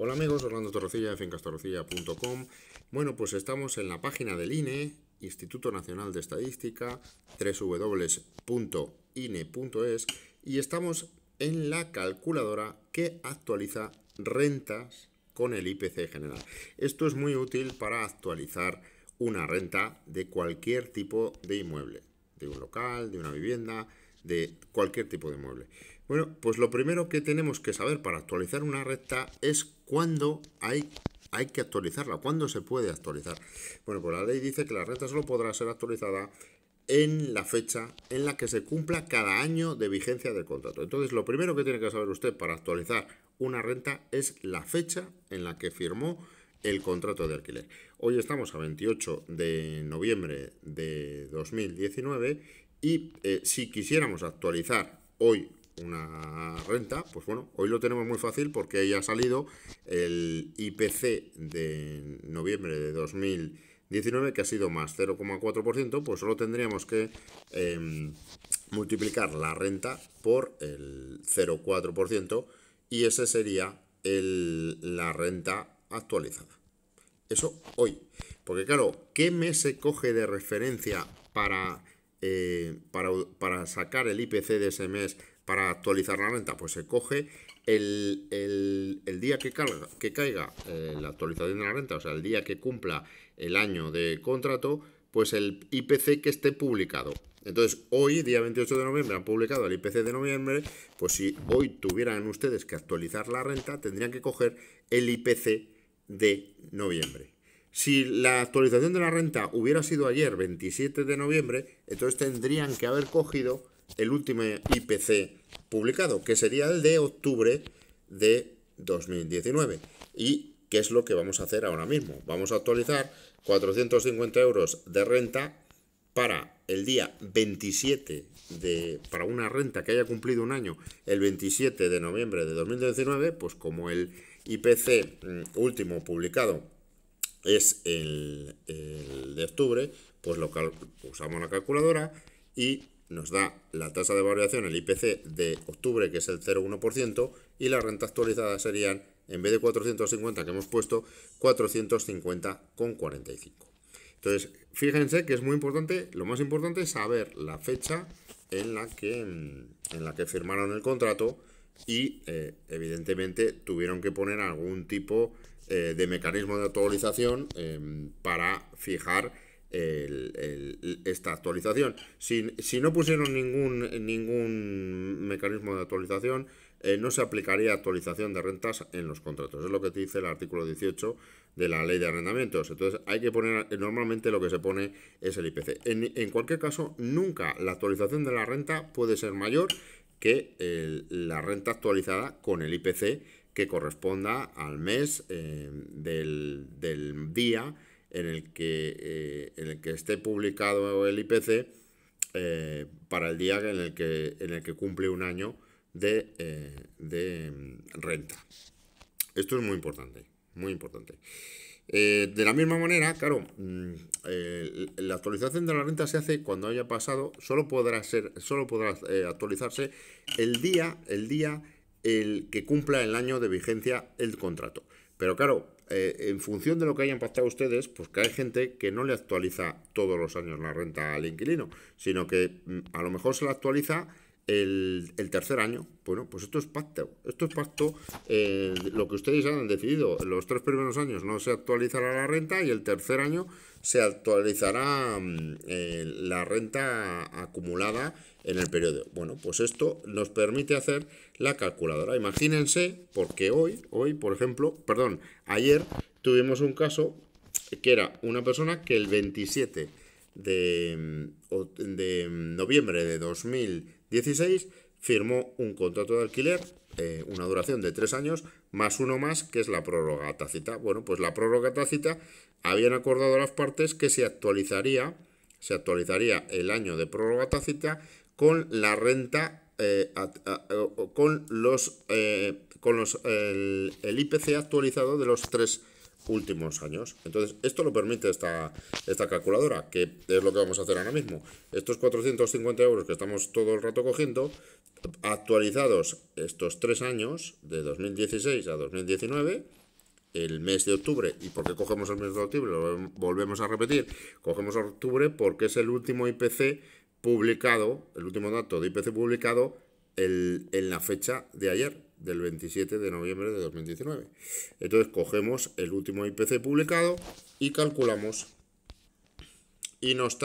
Hola amigos, Orlando Torrocilla, de fincastorrecilla.com. Bueno, pues estamos en la página del INE, Instituto Nacional de Estadística, www.ine.es, y estamos en la calculadora que actualiza rentas con el IPC general. Esto es muy útil para actualizar una renta de cualquier tipo de inmueble, de un local, de una vivienda, de cualquier tipo de inmueble. Bueno, pues lo primero que tenemos que saber para actualizar una renta es cuándo hay, hay que actualizarla, cuándo se puede actualizar. Bueno, pues la ley dice que la renta solo podrá ser actualizada en la fecha en la que se cumpla cada año de vigencia del contrato. Entonces, lo primero que tiene que saber usted para actualizar una renta es la fecha en la que firmó el contrato de alquiler. Hoy estamos a 28 de noviembre de 2019 y eh, si quisiéramos actualizar hoy una renta, pues bueno, hoy lo tenemos muy fácil porque ya ha salido el IPC de noviembre de 2019 que ha sido más 0,4%, pues solo tendríamos que em, multiplicar la renta por el 0,4% y ese sería la renta actualizada. Eso hoy. Porque claro, ¿qué mes se coge de referencia para, eh, para, para sacar el IPC de ese mes para actualizar la renta, pues se coge el, día que, caiga eh, la actualización de la renta, o sea, el día que cumpla el año de contrato, pues el IPC que esté publicado. Entonces, hoy, día 28 de noviembre, han publicado el IPC de noviembre, pues si hoy tuvieran ustedes que actualizar la renta, tendrían que coger el IPC de noviembre. Si la actualización de la renta hubiera sido ayer, 27 de noviembre, entonces tendrían que haber cogido el último IPC publicado, que sería el de octubre de 2019. ¿Y qué es lo que vamos a hacer ahora mismo? Vamos a actualizar 450 euros de renta para el día 27 de, para una renta que haya cumplido un año el 27 de noviembre de 2019, pues como el IPC mm, último publicado es el, el de octubre, pues lo usamos la calculadora y nos da la tasa de variación, el IPC de octubre, que es el 0,1%, y la renta actualizada serían, en vez de 450 que hemos puesto, 450,45. Entonces, fíjense que es muy importante, lo más importante es saber la fecha en la que, mm, en la que firmaron el contrato y, eh, evidentemente, tuvieron que poner algún tipo eh, de mecanismo de actualización em, para fijar esta actualización. Si, no pusieron ningún, ningún mecanismo de actualización, eh, no se aplicaría actualización de rentas en los contratos. Es lo que te dice el artículo 18 de la ley de arrendamientos. Entonces hay que poner, normalmente lo que se pone es el IPC. En, cualquier caso, nunca la actualización de la renta puede ser mayor que la renta actualizada con el IPC que corresponda al mes eh, del, del día en el que, eh, en el que esté publicado el IPC eh, para el día en el, que, en el que cumple un año de, eh, de mm, renta. Esto es muy importante, muy importante. de la misma manera, claro, mm, la actualización de la renta se hace cuando haya pasado, solo podrá ser, solo podrá actualizarse el día, el día el que cumpla el año de vigencia el contrato. Pero claro, eh, en función de lo que hayan pactado ustedes, pues que hay gente que no le actualiza todos los años la renta al inquilino, sino que mm, a lo mejor se la actualiza el, tercer año. Bueno, pues esto es pacto. Esto es pacto. Eh, lo que ustedes han decidido. Los tres primeros años no se actualizará la renta y el tercer año se actualizará mm, eh, la renta acumulada en el periodo. Bueno, pues esto nos permite hacer la calculadora. Imagínense, porque hoy, hoy, por ejemplo, perdón, ayer tuvimos un caso que era una persona que el 27 de, mm, de mm, noviembre de 2000 16 firmó un contrato de alquiler, eh, una duración de tres años, más uno más, que es la prórroga tácita. Bueno, pues la prórroga tácita habían acordado las partes que se actualizaría, se actualizaría el año de prórroga tácita con la renta, eh, con los, eh, con los, el, IPC actualizado de los tres últimos años. Entonces, esto lo permite esta, esta calculadora, que es lo que vamos a hacer ahora mismo. Estos 450 euros que estamos todo el rato cogiendo, actualizados estos tres años, de 2016 a 2019, el mes de octubre. ¿Y por qué cogemos el mes de octubre? Lo volvemos a repetir. Cogemos octubre porque es el último IPC publicado, el último dato de IPC publicado en la fecha de ayer, del 27 de noviembre de 2019. Entonces cogemos el último IPC publicado y calculamos y nos,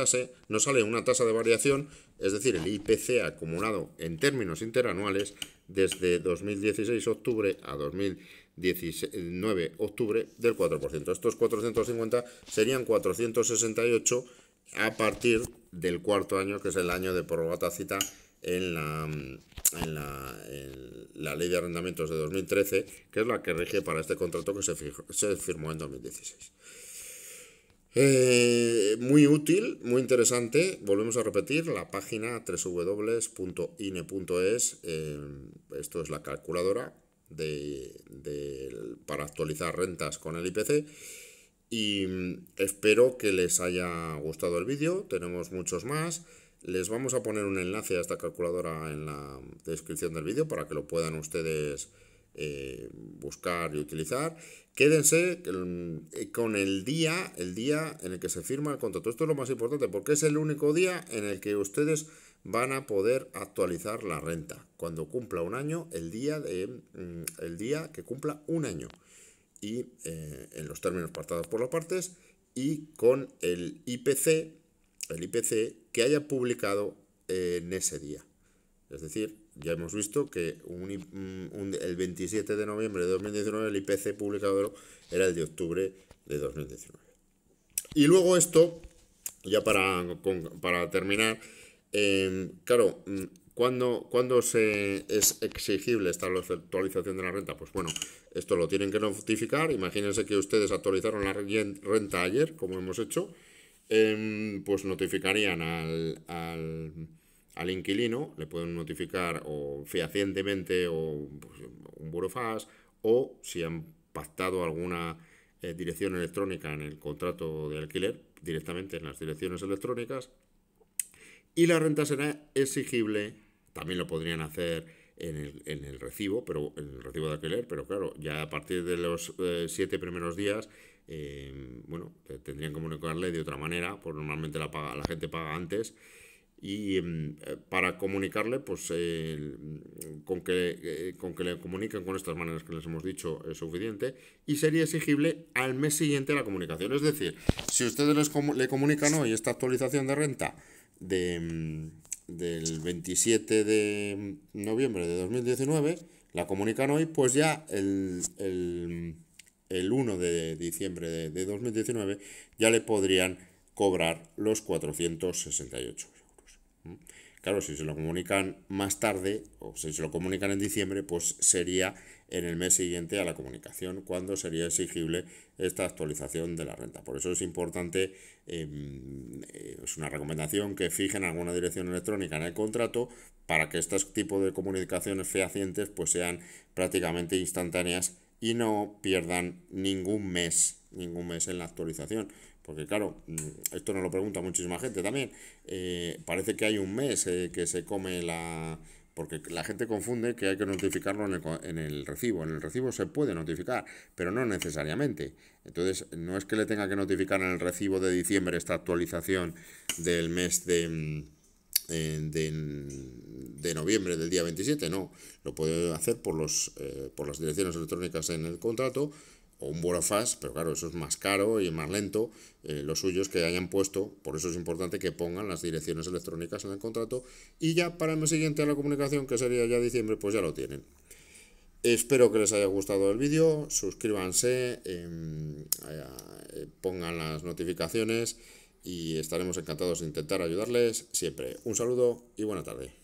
nos sale una tasa de variación, es decir, el IPC acumulado en términos interanuales desde 2016 octubre a 2019 octubre del 4%. Estos 450 serían 468 a partir del cuarto año, que es el año de probata cita en la, mm, la, ley de arrendamientos de 2013, que es la que rige para este contrato que se, firmó en 2016. Eh, muy útil, muy interesante. Volvemos a repetir la página www.ine.es. Eh, esto es la calculadora para actualizar rentas con el IPC. Y mm, espero que les haya gustado el vídeo. Tenemos muchos más. Les vamos a poner un enlace a esta calculadora en la descripción del vídeo para que lo puedan ustedes eh, buscar y utilizar. Quédense eh, con el día, el día en el que se firma el contrato. Esto es lo más importante porque es el único día en el que ustedes van a poder actualizar la renta. Cuando cumpla un año, el día, de, mm, el día que cumpla un año. Y eh, en los términos pactados por las partes y con el IPC el IPC que haya publicado eh, en ese día. Es decir, ya hemos visto que mm, el 27 de noviembre de 2019 el IPC publicado era el de octubre de 2019. Y luego esto, ya para, para terminar, em, claro, mm, ¿cuándo, se, es exigible esta actualización de la renta? Pues bueno, esto lo tienen que notificar. Imagínense que ustedes actualizaron la renta ayer, como hemos hecho, Em, pues notificarían al, inquilino, le pueden notificar o fehacientemente o pues, un burofax, o si han pactado alguna eh, dirección electrónica en el contrato de alquiler, directamente en las direcciones electrónicas, y la renta será exigible, también lo podrían hacer en el, en el recibo, pero el recibo de alquiler, pero claro, ya a partir de los eh, siete primeros días, em, bueno, tendrían que comunicarle de otra manera, pues normalmente la, la gente paga antes. Y em, eh, para comunicarle, pues con, que, eh, con que le comuniquen con estas maneras que les hemos dicho es suficiente. Y sería exigible al mes siguiente la comunicación. Es decir, si ustedes les le comunican hoy esta actualización de renta de em, del 27 de noviembre de 2019, la comunican hoy, pues ya el, 1 de diciembre de, 2019 ya le podrían cobrar los 468 euros. Claro, si se lo comunican más tarde o si se lo comunican en diciembre, pues sería en el mes siguiente a la comunicación cuando sería exigible esta actualización de la renta. Por eso es importante, em, eh, es una recomendación que fijen alguna dirección electrónica en el contrato para que estos tipo de comunicaciones fehacientes pues sean prácticamente instantáneas y no pierdan ningún mes, ningún mes en la actualización. Porque claro, mm, esto nos lo pregunta muchísima gente también. Eh, parece que hay un mes eh, que se come la... Porque la gente confunde que hay que notificarlo en el, en el recibo. En el recibo se puede notificar, pero no necesariamente. Entonces, no es que le tenga que notificar en el recibo de diciembre esta actualización del mes de mm, eh, de, noviembre del día 27, no, lo puede hacer por, los, eh, por las direcciones electrónicas en el contrato o un burofax, pero claro, eso es más caro y más lento, eh, los suyos que hayan puesto, por eso es importante que pongan las direcciones electrónicas en el contrato y ya para el mes siguiente a la comunicación, que sería ya diciembre, pues ya lo tienen. Espero que les haya gustado el vídeo, suscríbanse, em, pongan las notificaciones y estaremos encantados de intentar ayudarles siempre. Un saludo y buena tarde.